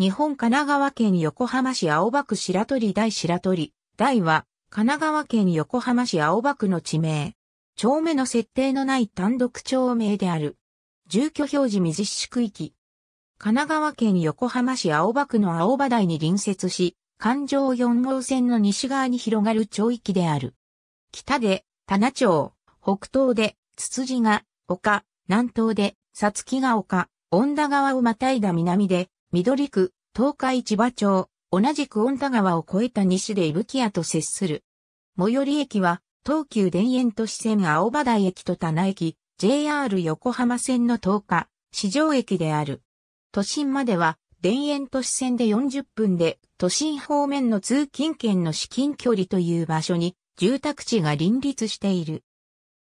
日本神奈川県横浜市青葉区白鳥大白鳥大は神奈川県横浜市青葉区の地名。町目の設定のない単独町名である。住居表示未実施区域。神奈川県横浜市青葉区の青葉台に隣接し、環状4号線の西側に広がる町域である。北で、田名町、北東で、つつじが丘、南東で、さつきが丘、恩田川をまたいだ南で、緑区、東海千葉町、同じく恩田川を越えた西で伊吹屋と接する。最寄り駅は、東急田園都市線青葉台駅と田名駅、JR 横浜線の東下、市場駅である。都心までは、田園都市線で40分で、都心方面の通勤圏の至近距離という場所に、住宅地が林立している。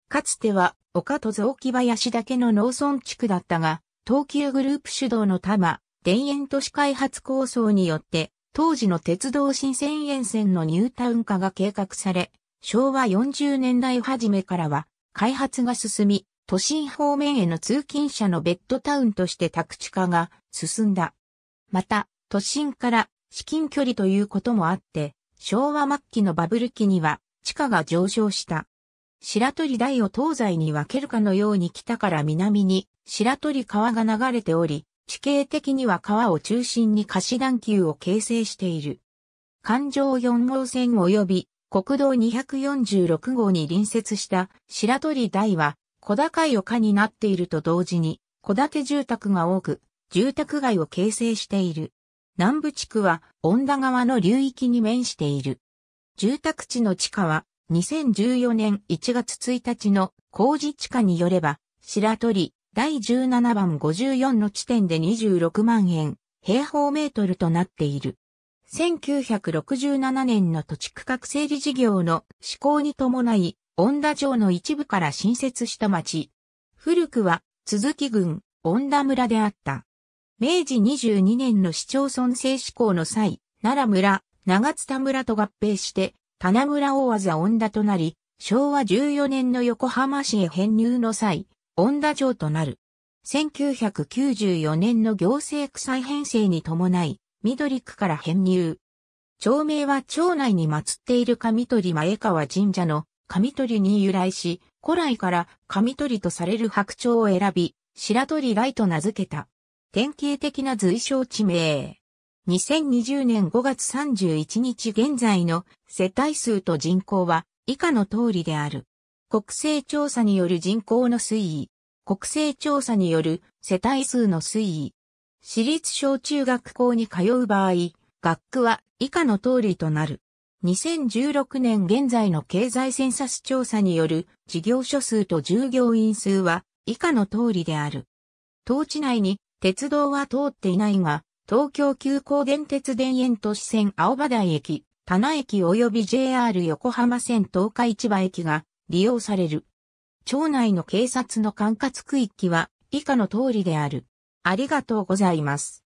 かつては、岡戸雑木林だけの農村地区だったが、東急グループ主導の多摩、田園都市開発構想によって、当時の鉄道新千円線のニュータウン化が計画され、昭和40年代初めからは、開発が進み、都心方面への通勤者のベッドタウンとして宅地化が進んだ。また、都心から至近距離ということもあって、昭和末期のバブル期には地価が上昇した。白鳥台を東西に分けるかのように北から南に白鳥川が流れており、地形的には川を中心に貸し段丘を形成している。環状4号線及び国道246号に隣接した白鳥台は小高い丘になっていると同時に小建て住宅が多く住宅街を形成している。南部地区は恩田川の流域に面している。住宅地の地下は2014年1月1日の工事地下によれば白鳥、第17番54の地点で26万円、平方メートルとなっている。1967年の土地区画整理事業の施行に伴い、恩田町の一部から新設した町。古くは、鈴木郡、恩田村であった。明治22年の市町村制施行の際、奈良村、長津田村と合併して、棚村大技恩田となり、昭和14年の横浜市へ編入の際、恩田城となる。1994年の行政区再編成に伴い、緑区から編入。町名は町内に祀っている神取前川神社の神取に由来し、古来から神取とされる白鳥を選び、白鳥来と名付けた。典型的な随称地名。2020年5月31日現在の世帯数と人口は以下の通りである。国勢調査による人口の推移。国勢調査による世帯数の推移。私立小中学校に通う場合、学区は以下の通りとなる。2016年現在の経済センサス調査による事業所数と従業員数は以下の通りである。当地内に鉄道は通っていないが、東京急行電鉄田園都市線青葉台駅、棚駅及び JR 横浜線東海市場駅が利用される。町内の警察の管轄区域は以下の通りである。ありがとうございます。